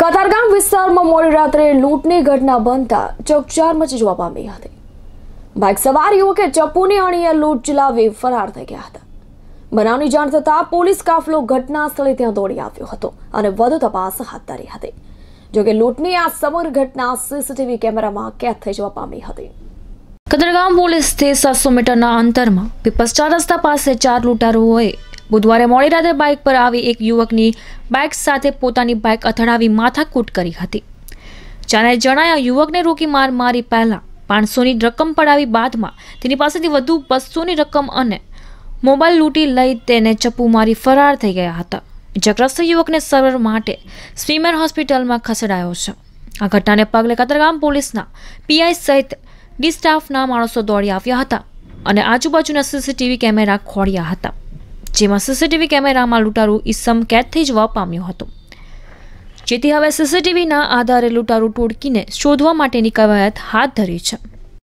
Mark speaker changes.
Speaker 1: કતારગામ વિસ્તારમાં મોડી રાત્રે લૂંટની ઘટના બનતા ચકચાર મચી જોવા પામી હતી બાઇક સવાર યુવકે ચપ્પુની અણીએ લૂંટ ચલાવી ફરાર થઈ ગયા હતા બનાવની જાણ થતાં પોલીસ કાફલો ઘટના સ્થળે ત્યાં દોડી આવ્યો હતો અને વધુ તપાસ હાથ ધરી હતી જોકે લૂંટની આ સમગ્ર ઘટના સીસીટીવી કેમેરામાં કેદ થઈ જવા પામી હતી
Speaker 2: કતરગામ પોલીસથી સાતસો મીટરના અંતરમાં પીપસ્ટા રસ્તા પાસે ચાર લૂંટારુઓએ બુધવારે મોડી રાતે બાઇક પર આવી એક યુવકની બાઇક સાથે પોતાની બાઇક અથડાવી માથાકૂટ કરી હતી જાને જણાયા યુવકને રોકી માર મારી પહેલાં પાંચસોની રકમ પડાવી બાદમાં તેની પાસેથી વધુ બસોની રકમ અને મોબાઈલ લૂંટી લઈ તેને ચપ્પુ મારી ફરાર થઈ ગયા હતા ઇજાગ્રસ્ત યુવકને સર્વર માટે સ્વીમેર હોસ્પિટલમાં ખસેડાયો છે આ ઘટનાને પગલે કતરગામ પોલીસના પીઆઈ સહિત ડી સ્ટાફના માણસો દોડી આવ્યા હતા અને આજુબાજુના સીસીટીવી કેમેરા ખોળ્યા હતા જેમાં સીસીટીવી કેમેરામાં લૂંટારૂ ઈસમ કેદ થઈ જવા પામ્યો હતો જેથી હવે સીસીટીવીના આધારે લૂંટારૂ ટોળકીને શોધવા માટેની કવાયત હાથ ધરી છે